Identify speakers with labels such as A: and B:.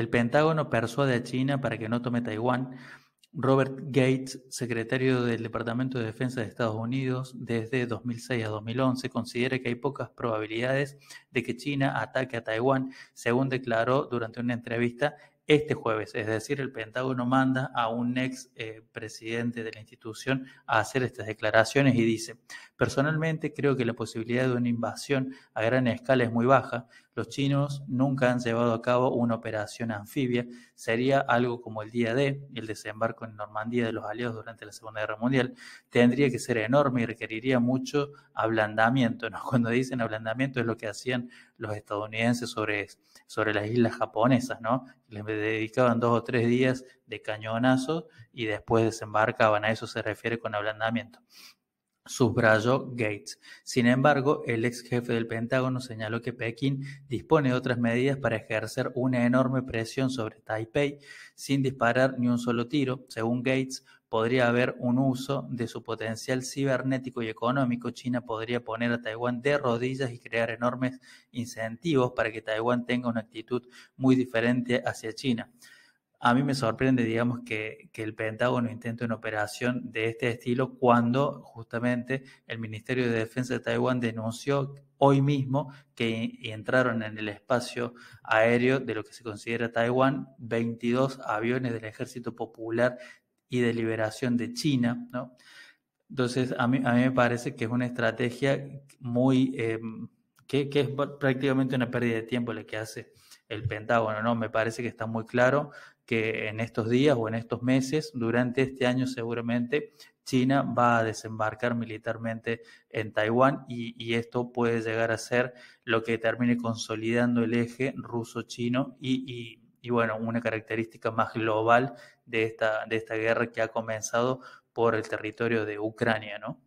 A: El Pentágono persuade a China para que no tome Taiwán. Robert Gates, secretario del Departamento de Defensa de Estados Unidos desde 2006 a 2011, considera que hay pocas probabilidades de que China ataque a Taiwán, según declaró durante una entrevista este jueves. Es decir, el Pentágono manda a un ex eh, presidente de la institución a hacer estas declaraciones y dice, personalmente creo que la posibilidad de una invasión a gran escala es muy baja. Los chinos nunca han llevado a cabo una operación anfibia. Sería algo como el día D, el desembarco en Normandía de los aliados durante la Segunda Guerra Mundial. Tendría que ser enorme y requeriría mucho ablandamiento. ¿no? Cuando dicen ablandamiento es lo que hacían los estadounidenses sobre, sobre las islas japonesas, ¿no? dedicaban dos o tres días de cañonazo y después desembarcaban. A eso se refiere con ablandamiento subrayó Gates. Sin embargo, el ex jefe del Pentágono señaló que Pekín dispone de otras medidas para ejercer una enorme presión sobre Taipei sin disparar ni un solo tiro. Según Gates, podría haber un uso de su potencial cibernético y económico, China podría poner a Taiwán de rodillas y crear enormes incentivos para que Taiwán tenga una actitud muy diferente hacia China. A mí me sorprende, digamos, que, que el Pentágono intente una operación de este estilo cuando justamente el Ministerio de Defensa de Taiwán denunció hoy mismo que entraron en el espacio aéreo de lo que se considera Taiwán 22 aviones del Ejército Popular y de liberación de China, ¿no? Entonces, a mí, a mí me parece que es una estrategia muy, eh, que, es prácticamente una pérdida de tiempo la que hace el Pentágono, ¿no? Me parece que está muy claro que en estos días o en estos meses, durante este año seguramente, China va a desembarcar militarmente en Taiwán y, esto puede llegar a ser lo que termine consolidando el eje ruso-chino y y bueno, una característica más global de esta, de esta guerra que ha comenzado por el territorio de Ucrania, ¿no?